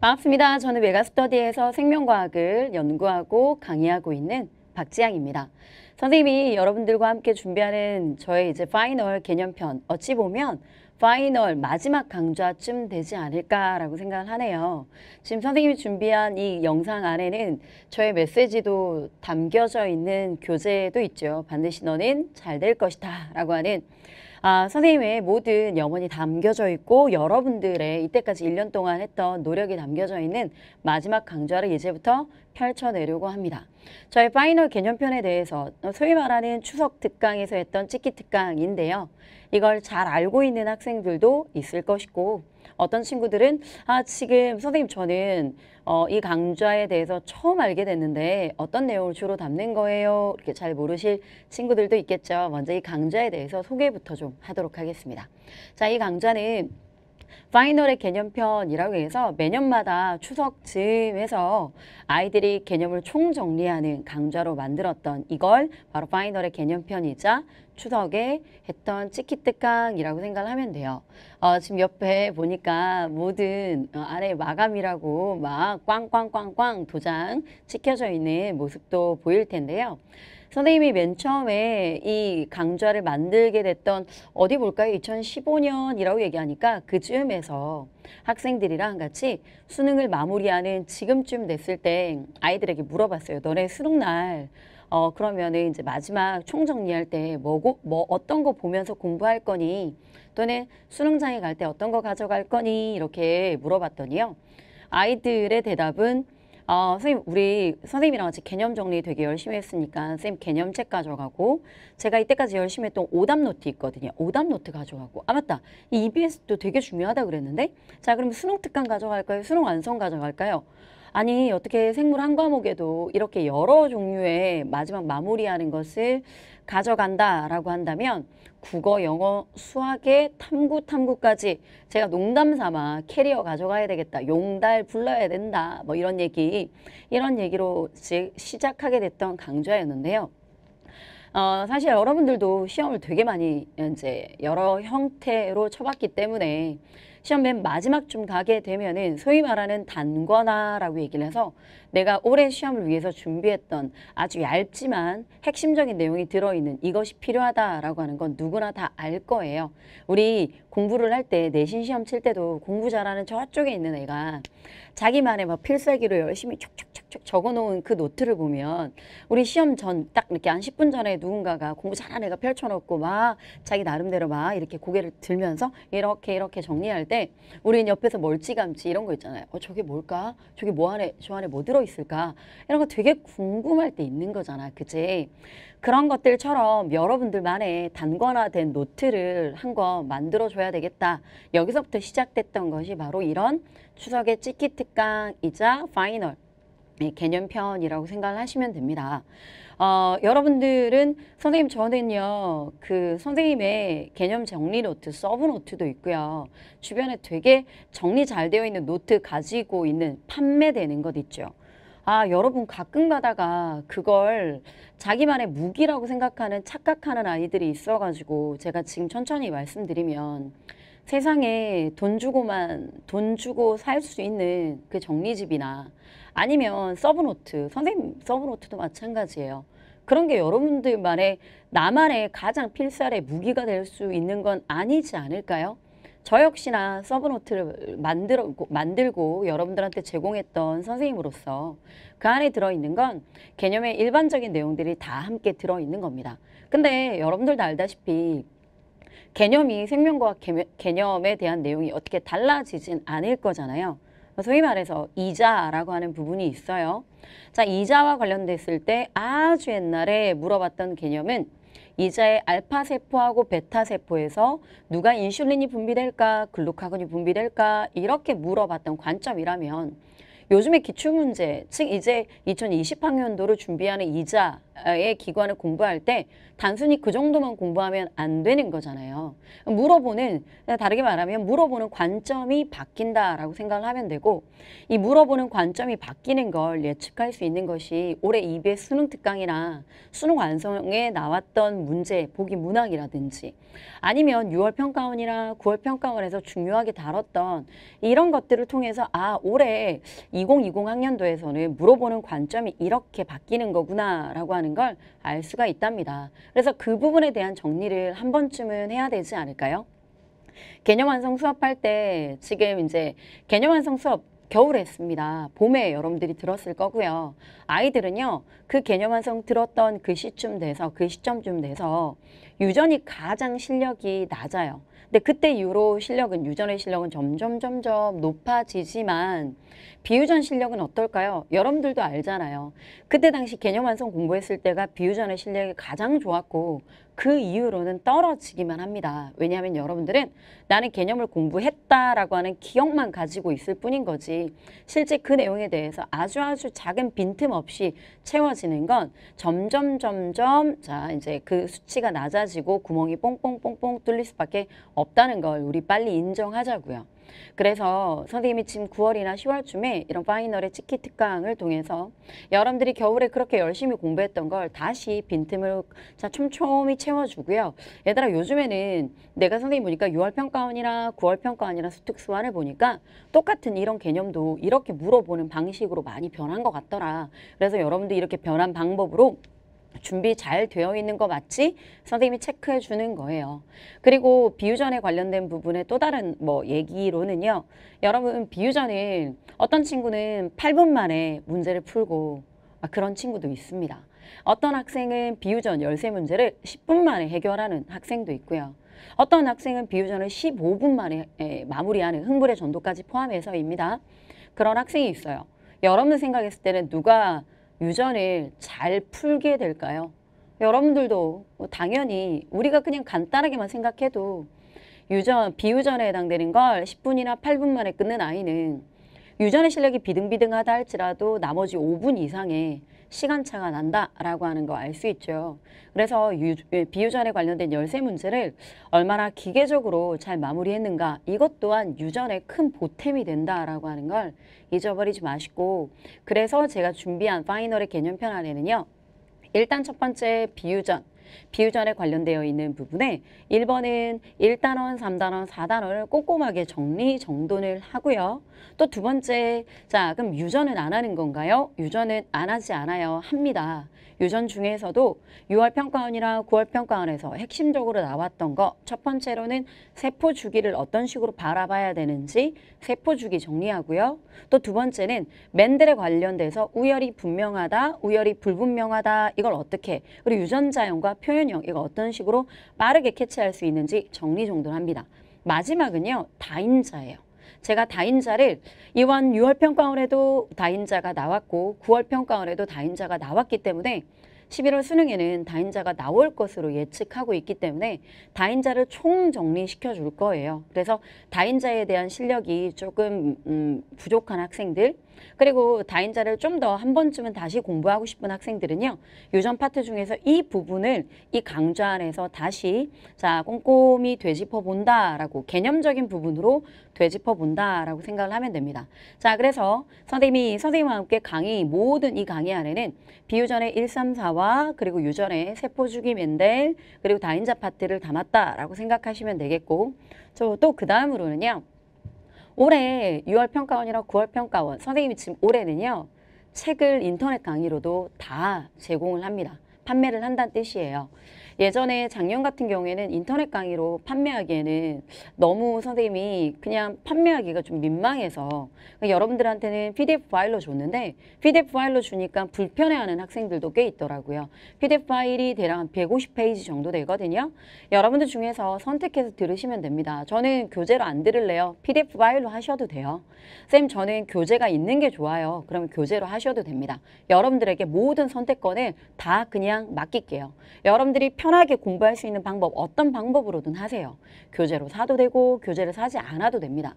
반갑습니다. 저는 메가스터디에서 생명과학을 연구하고 강의하고 있는 박지향입니다. 선생님이 여러분들과 함께 준비하는 저의 이제 파이널 개념편 어찌 보면 파이널 마지막 강좌쯤 되지 않을까라고 생각을 하네요. 지금 선생님이 준비한 이 영상 안에는 저의 메시지도 담겨져 있는 교재도 있죠. 반드시 너는 잘 될 것이다 라고 하는 아, 선생님의 모든 염원이 담겨져 있고 여러분들의 이때까지 1년 동안 했던 노력이 담겨져 있는 마지막 강좌를 이제부터 펼쳐내려고 합니다. 저희 파이널 개념편에 대해서 소위 말하는 추석 특강에서 했던 찍기 특강인데요. 이걸 잘 알고 있는 학생들도 있을 것이고 어떤 친구들은 아 지금 선생님 저는 어, 이 강좌에 대해서 처음 알게 됐는데 어떤 내용을 주로 담는 거예요 이렇게 잘 모르실 친구들도 있겠죠 먼저 이 강좌에 대해서 소개부터 좀 하도록 하겠습니다 자이 강좌는 파이널의 개념편이라고 해서 매년마다 추석 즈음해서 아이들이 개념을 총정리하는 강좌로 만들었던 이걸 바로 파이널의 개념편이자 추석에 했던 치키뜨깡이라고 생각 하면 돼요. 어, 지금 옆에 보니까 모든 어, 아래 마감이라고 막 꽝꽝꽝꽝 도장 찍혀져 있는 모습도 보일 텐데요. 선생님이 맨 처음에 이 강좌를 만들게 됐던 어디 볼까요? 2015년이라고 얘기하니까 그쯤에서 학생들이랑 같이 수능을 마무리하는 지금쯤 됐을 때 아이들에게 물어봤어요. 너네 수능 날 어, 그러면은 이제 마지막 총정리할 때 뭐고, 뭐, 어떤 거 보면서 공부할 거니, 또는 수능장에 갈 때 어떤 거 가져갈 거니, 이렇게 물어봤더니요. 아이들의 대답은 어, 선생님, 우리 선생님이랑 같이 개념 정리 되게 열심히 했으니까 선생님 개념책 가져가고 제가 이때까지 열심히 했던 오답 노트 있거든요. 오답 노트 가져가고 아 맞다. 이 EBS도 되게 중요하다 그랬는데 자, 그럼 수능 특강 가져갈까요? 수능 완성 가져갈까요? 아니 어떻게 생물 한 과목에도 이렇게 여러 종류의 마지막 마무리하는 것을 가져간다라고 한다면 국어, 영어, 수학에 탐구, 탐구까지 제가 농담 삼아 캐리어 가져가야 되겠다. 용달 불러야 된다. 뭐 이런 얘기, 이런 얘기로 시작하게 됐던 강좌였는데요. 어, 사실 여러분들도 시험을 되게 많이 이제 여러 형태로 쳐봤기 때문에 시험 맨 마지막쯤 가게 되면은 소위 말하는 단권화라고 얘기를 해서 내가 올해 시험을 위해서 준비했던 아주 얇지만 핵심적인 내용이 들어있는 이것이 필요하다라고 하는 건 누구나 다 알 거예요. 우리 공부를 할 때 내신 시험 칠 때도 공부 잘하는 저쪽에 있는 애가 자기만의 막 필살기로 열심히 촉촉촉촉 적어놓은 그 노트를 보면 우리 시험 전 딱 이렇게 한 10분 전에 누군가가 공부 잘하는 애가 펼쳐놓고 막 자기 나름대로 막 이렇게 고개를 들면서 이렇게 이렇게 정리할 때 우리는 옆에서 멀찌감치 이런 거 있잖아요. 어, 저게 뭘까? 저게 뭐 안에, 저 안에 뭐 들어있을까? 이런 거 되게 궁금할 때 있는 거잖아. 그치? 그런 것들처럼 여러분들만의 단권화된 노트를 한권 만들어줘야 되겠다. 여기서부터 시작됐던 것이 바로 이런 추석의 찍기 특강이자 파이널 예, 개념편이라고 생각을 하시면 됩니다. 어, 여러분들은 선생님 저는요 그 선생님의 개념 정리 노트 서브 노트도 있고요 주변에 되게 정리 잘 되어 있는 노트 가지고 있는 판매되는 것 있죠 아 여러분 가끔 가다가 그걸 자기만의 무기라고 생각하는 착각하는 아이들이 있어 가지고 제가 지금 천천히 말씀드리면 세상에 돈 주고만 돈 주고 살 수 있는 그 정리집이나 아니면 서브노트, 선생님 서브노트도 마찬가지예요. 그런 게 여러분들만의 나만의 가장 필살의 무기가 될 수 있는 건 아니지 않을까요? 저 역시나 서브노트를 만들어, 만들고 여러분들한테 제공했던 선생님으로서 그 안에 들어있는 건 개념의 일반적인 내용들이 다 함께 들어있는 겁니다. 근데 여러분들 도 알다시피 개념이 생명과학 개념에 대한 내용이 어떻게 달라지진 않을 거잖아요. 뭐 소위 말해서 이자라고 하는 부분이 있어요. 자, 이자와 관련됐을 때 아주 옛날에 물어봤던 개념은 이자의 알파 세포하고 베타 세포에서 누가 인슐린이 분비될까, 글루카곤이 분비될까 이렇게 물어봤던 관점이라면 요즘에 기출문제, 즉 이제 2 0 2 0학년도로 준비하는 이자의 기관을 공부할 때 단순히 그 정도만 공부하면 안 되는 거잖아요. 물어보는, 다르게 말하면 물어보는 관점이 바뀐다라고 생각을 하면 되고 이 물어보는 관점이 바뀌는 걸 예측할 수 있는 것이 올해 EBS 수능 특강이나 수능 완성에 나왔던 문제, 보기 문학이라든지 아니면 6월 평가원이나 9월 평가원에서 중요하게 다뤘던 이런 것들을 통해서 아, 올해 2020 학년도에서는 물어보는 관점이 이렇게 바뀌는 거구나라고 하는 걸 알 수가 있답니다. 그래서 그 부분에 대한 정리를 한 번쯤은 해야 되지 않을까요? 개념 완성 수업할 때 지금 이제 개념 완성 수업 겨울에 했습니다. 봄에 여러분들이 들었을 거고요. 아이들은요. 그 개념 완성 들었던 그 시쯤 돼서 그 시점쯤 돼서 유전이 가장 실력이 낮아요. 근데 그때 이후로 실력은 유전의 실력은 점점 점점 높아지지만 비유전 실력은 어떨까요? 여러분들도 알잖아요. 그때 당시 개념 완성 공부했을 때가 비유전의 실력이 가장 좋았고 그 이후로는 떨어지기만 합니다. 왜냐하면 여러분들은 나는 개념을 공부했다라고 하는 기억만 가지고 있을 뿐인 거지 실제 그 내용에 대해서 아주 아주 작은 빈틈 없이 채워지는 건 점점 점점 자 이제 그 수치가 낮아지고 구멍이 뽕뽕뽕뽕 뚫릴 수밖에 없다는 걸 우리 빨리 인정하자고요. 그래서 선생님이 지금 9월이나 10월쯤에 이런 파이널의 치키 특강을 통해서 여러분들이 겨울에 그렇게 열심히 공부했던 걸 다시 빈틈을 자 촘촘히 채워주고요. 얘들아 요즘에는 내가 선생님 보니까 6월 평가원이나 9월 평가원이나 수특 수완을 보니까 똑같은 이런 개념도 이렇게 물어보는 방식으로 많이 변한 것 같더라. 그래서 여러분도 이렇게 변한 방법으로 준비 잘 되어 있는 거 맞지? 선생님이 체크해 주는 거예요. 그리고 비유전에 관련된 부분의 또 다른 뭐 얘기로는요. 여러분 비유전은 어떤 친구는 8분 만에 문제를 풀고 아, 그런 친구도 있습니다. 어떤 학생은 비유전 열세 문제를 10분 만에 해결하는 학생도 있고요. 어떤 학생은 비유전을 15분 만에 마무리하는 흥불의 전도까지 포함해서입니다. 그런 학생이 있어요. 여러분 생각했을 때는 누가 유전을 잘 풀게 될까요? 여러분들도 당연히 우리가 그냥 간단하게만 생각해도 유전, 비유전에 해당되는 걸 10분이나 8분 만에 끊는 아이는 유전의 실력이 비등비등하다 할지라도 나머지 5분 이상의 시간차가 난다라고 하는 거 알 수 있죠. 그래서 예, 비유전에 관련된 열세 문제를 얼마나 기계적으로 잘 마무리했는가 이것 또한 유전에 큰 보탬이 된다라고 하는 걸 잊어버리지 마시고 그래서 제가 준비한 파이널의 개념편 안에는요. 일단 첫 번째 비유전 비유전에 관련되어 있는 부분에 1번은 1단원, 3단원, 4단원을 꼼꼼하게 정리, 정돈을 하고요. 또 두 번째, 자 그럼 유전은 안 하는 건가요? 유전은 안 하지 않아요. 합니다. 유전 중에서도 6월 평가원이랑 9월 평가원에서 핵심적으로 나왔던 거 첫 번째로는 세포 주기를 어떤 식으로 바라봐야 되는지 세포 주기 정리하고요. 또 두 번째는 맨들에 관련돼서 우열이 분명하다, 우열이 불분명하다 이걸 어떻게 그리고 유전자형과 표현형 이거 어떤 식으로 빠르게 캐치할 수 있는지 정리정돈합니다. 마지막은요. 다인자예요. 제가 다인자를 이완 6월 평가원에도 다인자가 나왔고 9월 평가원에도 다인자가 나왔기 때문에 11월 수능에는 다인자가 나올 것으로 예측하고 있기 때문에 다인자를 총정리시켜 줄 거예요. 그래서 다인자에 대한 실력이 조금 음, 부족한 학생들 그리고 다인자를 좀 더 한 번쯤은 다시 공부하고 싶은 학생들은요. 요전 파트 중에서 이 부분을 이 강좌 안에서 다시 자 꼼꼼히 되짚어 본다라고 개념적인 부분으로 되짚어 본다라고 생각을 하면 됩니다. 자 그래서 선생님이 선생님과 함께 강의 모든 이 강의 안에는 비유전의 134와 그리고 유전의 세포주기 맨델 그리고 다인자 파트를 담았다라고 생각하시면 되겠고 또 그 다음으로는요. 올해 6월 평가원이랑 9월 평가원 선생님이 지금 올해는요. 책을 인터넷 강의로도 다 제공을 합니다. 판매를 한다는 뜻이에요. 예전에 작년 같은 경우에는 인터넷 강의로 판매하기에는 너무 선생님이 그냥 판매하기가 좀 민망해서 그러니까 여러분들한테는 PDF 파일로 줬는데 PDF 파일로 주니까 불편해하는 학생들도 꽤 있더라고요. PDF 파일이 대략 한 150페이지 정도 되거든요. 여러분들 중에서 선택해서 들으시면 됩니다. 저는 교재로 안 들을래요. PDF 파일로 하셔도 돼요. 쌤 저는 교재가 있는 게 좋아요. 그러면 교재로 하셔도 됩니다. 여러분들에게 모든 선택권을 다 그냥 맡길게요. 여러분들이 편 편하게 공부할 수 있는 방법 어떤 방법으로든 하세요. 교재로 사도 되고 교재를 사지 않아도 됩니다.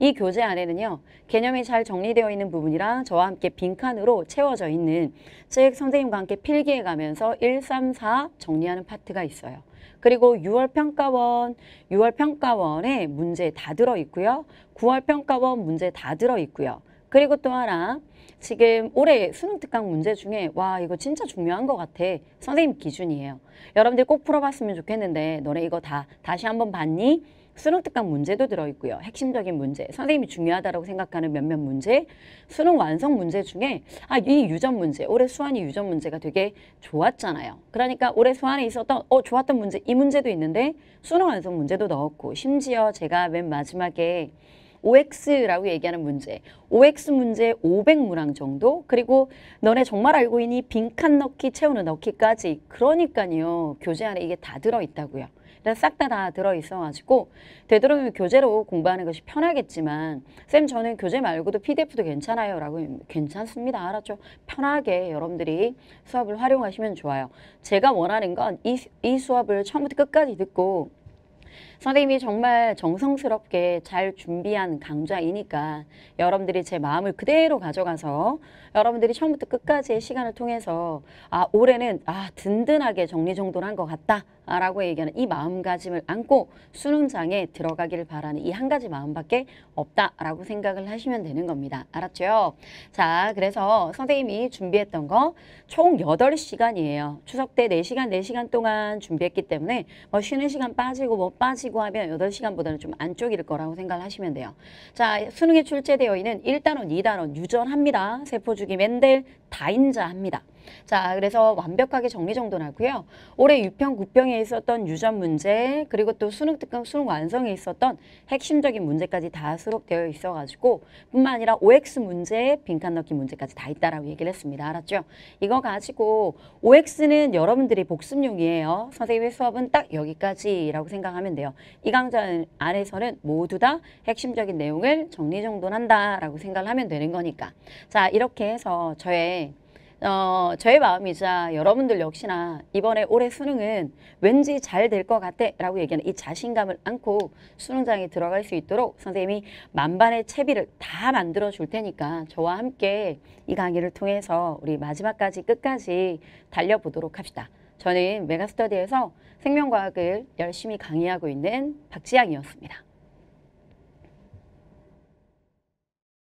이 교재 안에는요. 개념이 잘 정리되어 있는 부분이랑 저와 함께 빈칸으로 채워져 있는 즉 선생님과 함께 필기해 가면서 1, 3, 4 정리하는 파트가 있어요. 그리고 6월 평가원, 6월 평가원에 문제 다 들어있고요. 9월 평가원 문제 다 들어있고요. 그리고 또 하나 지금 올해 수능 특강 문제 중에 와 이거 진짜 중요한 것 같아 선생님 기준이에요. 여러분들 꼭 풀어봤으면 좋겠는데 너네 이거 다 다시 한번 봤니? 수능 특강 문제도 들어있고요. 핵심적인 문제, 선생님이 중요하다고 생각하는 몇몇 문제, 수능 완성 문제 중에 아, 이 유전 문제, 올해 수환이 유전 문제가 되게 좋았잖아요. 그러니까 올해 수환에 있었던 어 좋았던 문제, 이 문제도 있는데 수능 완성 문제도 넣었고 심지어 제가 맨 마지막에 OX라고 얘기하는 문제, OX 문제 500문항 정도, 그리고 너네 정말 알고 있니 빈칸 넣기, 채우는 넣기까지. 그러니까요, 교재 안에 이게 다 들어있다고요. 싹다다 다 들어있어가지고 되도록이면 교재로 공부하는 것이 편하겠지만 쌤 저는 교재 말고도 PDF도 괜찮아요 라고 괜찮습니다 알았죠 편하게 여러분들이 수업을 활용하시면 좋아요 제가 원하는 건이이 수업을 처음부터 끝까지 듣고 선생님이 정말 정성스럽게 잘 준비한 강좌이니까 여러분들이 제 마음을 그대로 가져가서 여러분들이 처음부터 끝까지의 시간을 통해서 아 올해는 아 든든하게 정리정돈한 것 같다 라고 얘기하는 이 마음가짐을 안고 수능장에 들어가기를 바라는 이 한 가지 마음밖에 없다라고 생각을 하시면 되는 겁니다. 알았죠? 자, 그래서 선생님이 준비했던 거 총 여덟 시간이에요 추석 때 네시간네시간 네 동안 준비했기 때문에 뭐 쉬는 시간 빠지고 뭐 빠지고 하지고 하면 8시간보다는 좀 안쪽일 거라고 생각 하시면 돼요. 자, 수능에 출제되어 있는 1단원, 2단원 유전합니다. 세포주기 맨델 다인자합니다. 자, 그래서 완벽하게 정리정돈하고요. 올해 6평, 9평에 있었던 유전 문제, 그리고 또 수능 특강, 수능 완성에 있었던 핵심적인 문제까지 다 수록되어 있어가지고 뿐만 아니라 OX 문제, 빈칸 넣기 문제까지 다 있다라고 얘기를 했습니다. 알았죠? 이거 가지고 OX는 여러분들이 복습용이에요. 선생님의 수업은 딱 여기까지라고 생각하면 돼요. 이 강좌 안에서는 모두 다 핵심적인 내용을 정리정돈한다라고 생각을 하면 되는 거니까. 자, 이렇게 해서 저의 어, 저의 마음이자 여러분들 역시나 이번에 올해 수능은 왠지 잘 될 것 같아 라고 얘기하는 이 자신감을 안고 수능장에 들어갈 수 있도록 선생님이 만반의 채비를 다 만들어 줄 테니까 저와 함께 이 강의를 통해서 우리 마지막까지 끝까지 달려보도록 합시다. 저는 메가스터디에서 생명과학을 열심히 강의하고 있는 박지양이었습니다.